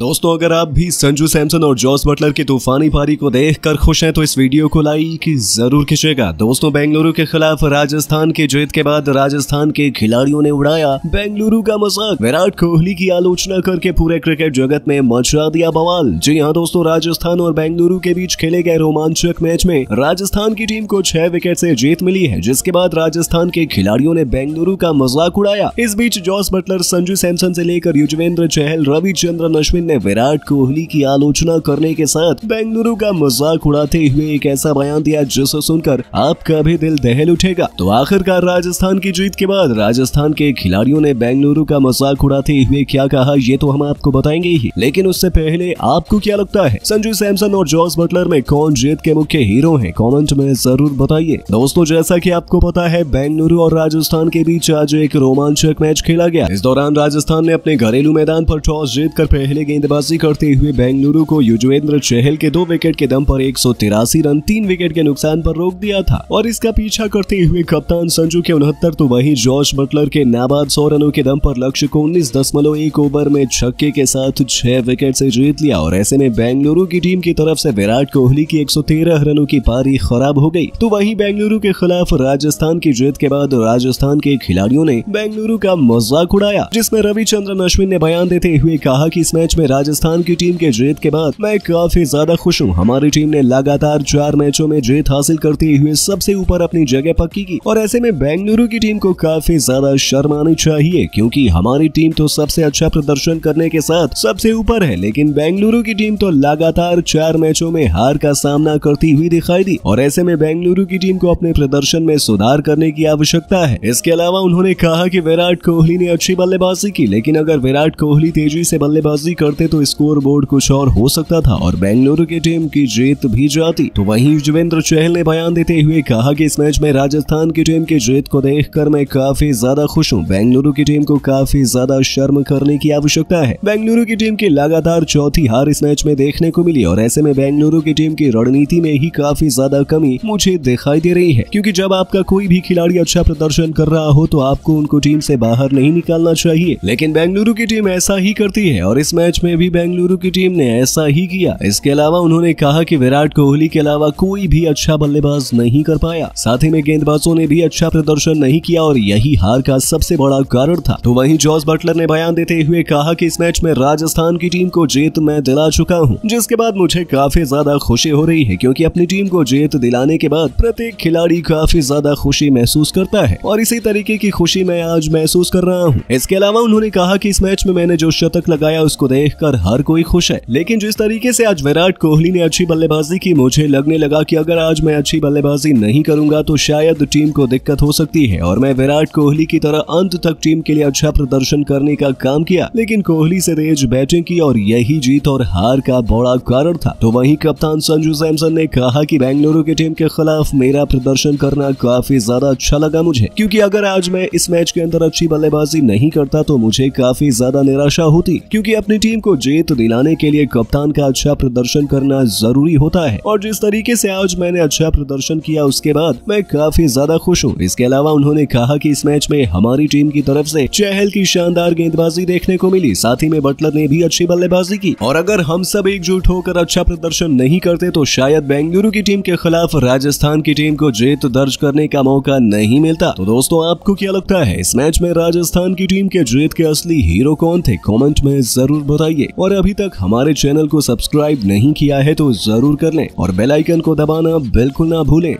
दोस्तों अगर आप भी संजू सैमसन और जॉस बटलर की तूफानी पारी को देखकर खुश हैं तो इस वीडियो को लाइक जरूर खींचेगा दोस्तों बेंगलुरु के खिलाफ राजस्थान के जीत के बाद राजस्थान के खिलाड़ियों ने उड़ाया बेंगलुरु का मजाक विराट कोहली की आलोचना करके पूरे क्रिकेट जगत में मचा दिया बवाल जी हाँ दोस्तों राजस्थान और बेंगलुरु के बीच खेले गए रोमांचक मैच में राजस्थान की टीम को छह विकेट ऐसी जीत मिली है जिसके बाद राजस्थान के खिलाड़ियों ने बेंगलुरु का मजाक उड़ाया इस बीच जॉस बटलर संजू सैमसन ऐसी लेकर युजवेंद्र चहल रविचंद्र अश्विन सचिन ने विराट कोहली की आलोचना करने के साथ बेंगलुरु का मजाक उड़ाते हुए एक ऐसा बयान दिया जिसे सुनकर आपका भी दिल दहल उठेगा तो आखिरकार राजस्थान की जीत के बाद राजस्थान के खिलाड़ियों ने बेंगलुरु का मजाक उड़ाते हुए क्या कहा ये तो हम आपको बताएंगे ही लेकिन उससे पहले आपको क्या लगता है संजू सैमसन और जॉर्ज बटलर में कौन जीत के मुख्य हीरो है कॉमेंट में जरूर बताइए दोस्तों जैसा की आपको पता है बेंगलुरु और राजस्थान के बीच आज एक रोमांचक मैच खेला गया इस दौरान राजस्थान ने अपने घरेलू मैदान पर टॉस जीत कर पहले गेंदबाजी करते हुए बेंगलुरु को युजवेंद्र चहल के दो विकेट के दम पर एक रन तीन विकेट के नुकसान पर रोक दिया था और इसका पीछा करते हुए कप्तान संजू के उनहत्तर तो वही जॉर्ज बटलर के नाबाद सौ रनों के दम पर लक्ष्य को उन्नीस दशमलव एक ओवर में छक्के के साथ छह विकेट से जीत लिया और ऐसे में बेंगलुरु की टीम की तरफ से विराट कोहली की एक रनों की पारी खराब हो गई तो वही बेंगलुरु के खिलाफ राजस्थान की जीत के बाद राजस्थान के खिलाड़ियों ने बेंगलुरु का मजाक उड़ाया जिसमें रविचंद्रन अश्विन ने बयान देते हुए कहा की इस मैच में में राजस्थान की टीम के जीत के बाद मैं काफी ज्यादा खुश हूँ हमारी टीम ने लगातार चार मैचों में जीत हासिल करते हुए सबसे ऊपर अपनी जगह पक्की की और ऐसे में बेंगलुरु की टीम को काफी ज्यादा शर्मानी चाहिए क्योंकि हमारी टीम तो सबसे अच्छा प्रदर्शन करने के साथ सबसे ऊपर है लेकिन बेंगलुरु की टीम तो लगातार चार मैचों में हार का सामना करती हुई दिखाई दी और ऐसे में बेंगलुरु की टीम को अपने प्रदर्शन में सुधार करने की आवश्यकता है इसके अलावा उन्होंने कहा कि विराट कोहली ने अच्छी बल्लेबाजी की लेकिन अगर विराट कोहली तेजी से बल्लेबाजी करते तो स्कोर बोर्ड कुछ और हो सकता था और बेंगलुरु की टीम की जीत भी जाती तो वहीं युजवेंद्र चहल ने बयान देते हुए कहा कि इस मैच में राजस्थान की टीम की जीत को देख मैं काफी ज्यादा खुश हूँ बेंगलुरु की टीम को काफी ज्यादा शर्म करने की आवश्यकता है बेंगलुरु की टीम की लगातार चौथी हार इस मैच में देखने को मिली और ऐसे में बेंगलुरु की टीम की रणनीति में ही काफी ज्यादा कमी मुझे दिखाई दे रही है क्योंकि जब आपका कोई भी खिलाड़ी अच्छा प्रदर्शन कर रहा हो तो आपको उनको टीम से बाहर नहीं निकालना चाहिए लेकिन बेंगलुरु की टीम ऐसा ही करती है और इस मैच मैच में भी बेंगलुरु की टीम ने ऐसा ही किया इसके अलावा उन्होंने कहा कि विराट कोहली के अलावा कोई भी अच्छा बल्लेबाज नहीं कर पाया साथ ही में गेंदबाजों ने भी अच्छा प्रदर्शन नहीं किया और यही हार का सबसे बड़ा कारण था तो वही जॉर्ज बटलर ने बयान देते हुए कहा की इस मैच में राजस्थान की टीम को जीत मैं दिला चुका हूँ जिसके बाद मुझे काफी ज्यादा खुशी हो रही है क्यूँकी अपनी टीम को जीत दिलाने के बाद प्रत्येक खिलाड़ी काफी ज्यादा खुशी महसूस करता है और इसी तरीके की खुशी मैं आज महसूस कर रहा हूँ इसके अलावा उन्होंने कहा की इस मैच में मैंने जो शतक लगाया उसको देख देखकर हर कोई खुश है लेकिन जिस तरीके से आज विराट कोहली ने अच्छी बल्लेबाजी की मुझे लगने लगा की अगर आज मैं अच्छी बल्लेबाजी नहीं करूंगा तो शायद टीम को दिक्कत हो सकती है और मैं विराट कोहली की तरह अंत तक टीम के लिए अच्छा प्रदर्शन करने का काम किया लेकिन कोहली से तेज बैटिंग की और यही जीत और हार का बड़ा कारण था तो वहीं कप्तान संजू सैमसन ने कहा कि बेंगलुरु की टीम के खिलाफ मेरा प्रदर्शन करना काफी ज्यादा अच्छा लगा मुझे क्योंकि अगर आज मैं इस मैच के अंदर अच्छी बल्लेबाजी नहीं करता तो मुझे काफी ज्यादा निराशा होती क्यूँकी अपनी टीम टीम को जीत दिलाने के लिए कप्तान का अच्छा प्रदर्शन करना जरूरी होता है और जिस तरीके से आज मैंने अच्छा प्रदर्शन किया उसके बाद मैं काफी ज्यादा खुश हूँ इसके अलावा उन्होंने कहा कि इस मैच में हमारी टीम की तरफ से चहल की शानदार गेंदबाजी देखने को मिली साथ ही में बटलर ने भी अच्छी बल्लेबाजी की और अगर हम सब एकजुट होकर अच्छा प्रदर्शन नहीं करते तो शायद बेंगलुरु की टीम के खिलाफ राजस्थान की टीम को जीत दर्ज करने का मौका नहीं मिलता तो दोस्तों आपको क्या लगता है इस मैच में राजस्थान की टीम के जीत के असली हीरो कौन थे कॉमेंट में जरूर बता बताइए और अभी तक हमारे चैनल को सब्सक्राइब नहीं किया है तो जरूर कर लें और बेलाइकन को दबाना बिल्कुल ना भूलें